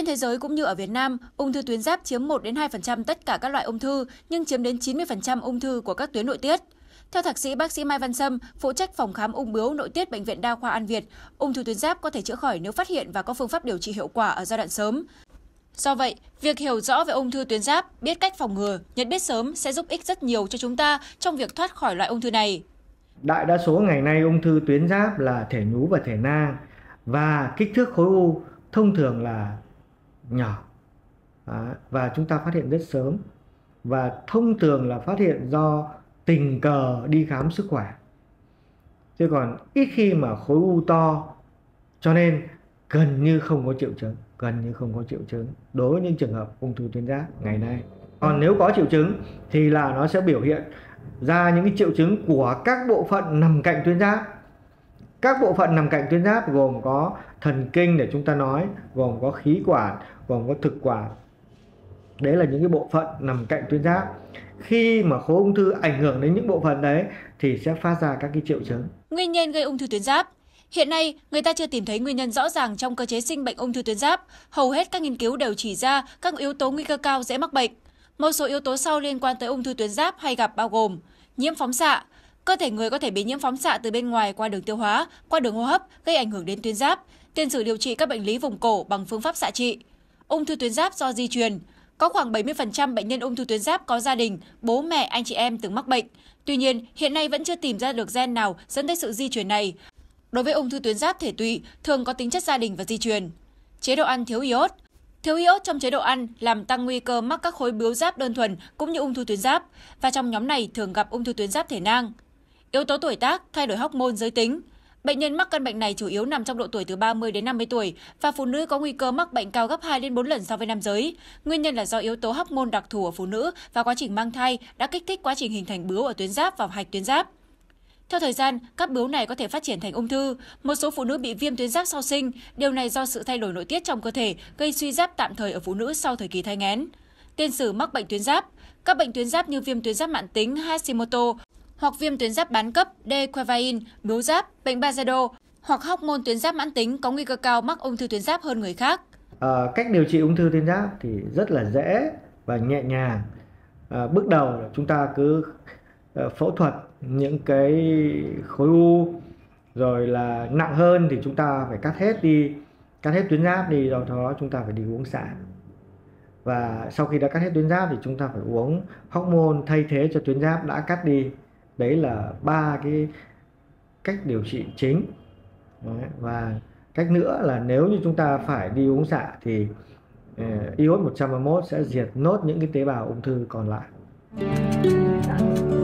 Trên thế giới cũng như ở Việt Nam, ung thư tuyến giáp chiếm 1 đến 2% tất cả các loại ung thư, nhưng chiếm đến 90% ung thư của các tuyến nội tiết. Theo thạc sĩ bác sĩ Mai Văn Sâm, phụ trách phòng khám ung bướu nội tiết bệnh viện Đa khoa An Việt, ung thư tuyến giáp có thể chữa khỏi nếu phát hiện và có phương pháp điều trị hiệu quả ở giai đoạn sớm. Do vậy, việc hiểu rõ về ung thư tuyến giáp, biết cách phòng ngừa, nhận biết sớm sẽ giúp ích rất nhiều cho chúng ta trong việc thoát khỏi loại ung thư này. Đại đa số ngày nay ung thư tuyến giáp là thể nhú và thể nang và kích thước khối u thông thường là nhỏ à, và chúng ta phát hiện rất sớm và thông thường là phát hiện do tình cờ đi khám sức khỏe chứ còn ít khi mà khối u to cho nên gần như không có triệu chứng gần như không có triệu chứng đối với những trường hợp ung thư tuyến giáp ngày nay còn nếu có triệu chứng thì là nó sẽ biểu hiện ra những cái triệu chứng của các bộ phận nằm cạnh tuyến giáp các bộ phận nằm cạnh tuyến giáp gồm có thần kinh để chúng ta nói gồm có khí quản gồm có thực quản đấy là những cái bộ phận nằm cạnh tuyến giáp khi mà khối ung thư ảnh hưởng đến những bộ phận đấy thì sẽ phát ra các cái triệu chứng nguyên nhân gây ung thư tuyến giáp Hiện nay, người ta chưa tìm thấy nguyên nhân rõ ràng trong cơ chế sinh bệnh ung thư tuyến giáp. Hầu hết các nghiên cứu đều chỉ ra các yếu tố nguy cơ cao dễ mắc bệnh. Một số yếu tố sau liên quan tới ung thư tuyến giáp hay gặp bao gồm nhiễm phóng xạ, Cơ thể người có thể bị nhiễm phóng xạ từ bên ngoài qua đường tiêu hóa, qua đường hô hấp, gây ảnh hưởng đến tuyến giáp. Tiền sử điều trị các bệnh lý vùng cổ bằng phương pháp xạ trị. Ung thư tuyến giáp do di truyền. Có khoảng 70% bệnh nhân ung thư tuyến giáp có gia đình, bố mẹ, anh chị em từng mắc bệnh. Tuy nhiên, hiện nay vẫn chưa tìm ra được gen nào dẫn tới sự di truyền này. Đối với ung thư tuyến giáp thể tụy, thường có tính chất gia đình và di truyền. Chế độ ăn thiếu iốt. Thiếu iốt trong chế độ ăn làm tăng nguy cơ mắc các khối biếu giáp đơn thuần cũng như ung thư tuyến giáp và trong nhóm này thường gặp ung thư tuyến giáp thể nang yếu tố tuổi tác, thay đổi hóc môn giới tính. Bệnh nhân mắc căn bệnh này chủ yếu nằm trong độ tuổi từ 30 đến 50 tuổi và phụ nữ có nguy cơ mắc bệnh cao gấp 2 đến 4 lần so với nam giới. Nguyên nhân là do yếu tố hóc môn đặc thù ở phụ nữ và quá trình mang thai đã kích thích quá trình hình thành bướu ở tuyến giáp và hạch tuyến giáp. Theo thời gian, các bướu này có thể phát triển thành ung thư. Một số phụ nữ bị viêm tuyến giáp sau sinh, điều này do sự thay đổi nội tiết trong cơ thể gây suy giáp tạm thời ở phụ nữ sau thời kỳ thai nghén. Tiên sử mắc bệnh tuyến giáp Các bệnh tuyến giáp như viêm tuyến giáp mãn tính Hashimoto hoặc viêm tuyến giáp bán cấp D-quervain, bướu giáp, bệnh Bajedo hoặc hóc môn tuyến giáp mãn tính có nguy cơ cao mắc ung thư tuyến giáp hơn người khác. À, cách điều trị ung thư tuyến giáp thì rất là dễ và nhẹ nhàng. À, bước đầu là chúng ta cứ ờ, phẫu thuật những cái khối u rồi là nặng hơn thì chúng ta phải cắt hết đi cắt hết tuyến giáp đi rồi đó chúng ta phải đi uống xạ và sau khi đã cắt hết tuyến giáp thì chúng ta phải uống hormone thay thế cho tuyến giáp đã cắt đi đấy là ba cái cách điều trị chính đấy. và cách nữa là nếu như chúng ta phải đi uống xạ thì ờ, iốt 131 sẽ diệt nốt những cái tế bào ung thư còn lại dạ.